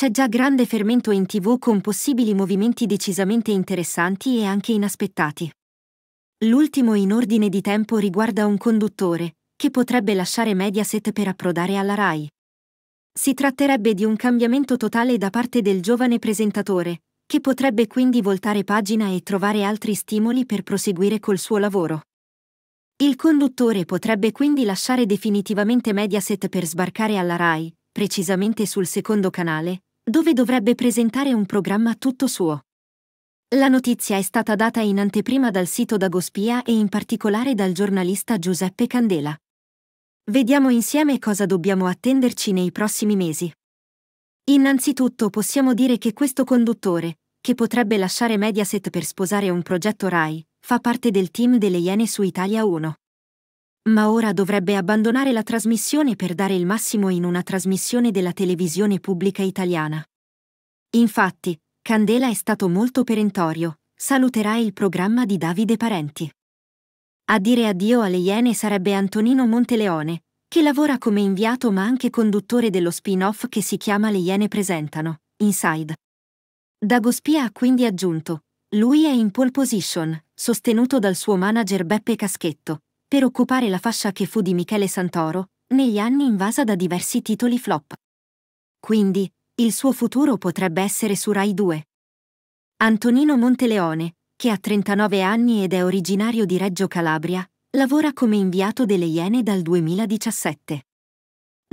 C'è già grande fermento in tv con possibili movimenti decisamente interessanti e anche inaspettati. L'ultimo in ordine di tempo riguarda un conduttore, che potrebbe lasciare Mediaset per approdare alla RAI. Si tratterebbe di un cambiamento totale da parte del giovane presentatore, che potrebbe quindi voltare pagina e trovare altri stimoli per proseguire col suo lavoro. Il conduttore potrebbe quindi lasciare definitivamente Mediaset per sbarcare alla RAI, precisamente sul secondo canale, dove dovrebbe presentare un programma tutto suo. La notizia è stata data in anteprima dal sito Dagospia e in particolare dal giornalista Giuseppe Candela. Vediamo insieme cosa dobbiamo attenderci nei prossimi mesi. Innanzitutto possiamo dire che questo conduttore, che potrebbe lasciare Mediaset per sposare un progetto RAI, fa parte del team delle Iene su Italia 1 ma ora dovrebbe abbandonare la trasmissione per dare il massimo in una trasmissione della televisione pubblica italiana. Infatti, Candela è stato molto perentorio, saluterà il programma di Davide Parenti. A dire addio alle Iene sarebbe Antonino Monteleone, che lavora come inviato ma anche conduttore dello spin-off che si chiama Le Iene Presentano, Inside. Dagospia ha quindi aggiunto, lui è in pole position, sostenuto dal suo manager Beppe Caschetto, per occupare la fascia che fu di Michele Santoro, negli anni invasa da diversi titoli flop. Quindi, il suo futuro potrebbe essere su Rai 2. Antonino Monteleone, che ha 39 anni ed è originario di Reggio Calabria, lavora come inviato delle Iene dal 2017.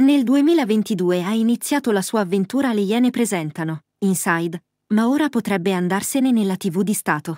Nel 2022 ha iniziato la sua avventura alle Iene presentano, Inside, ma ora potrebbe andarsene nella TV di Stato.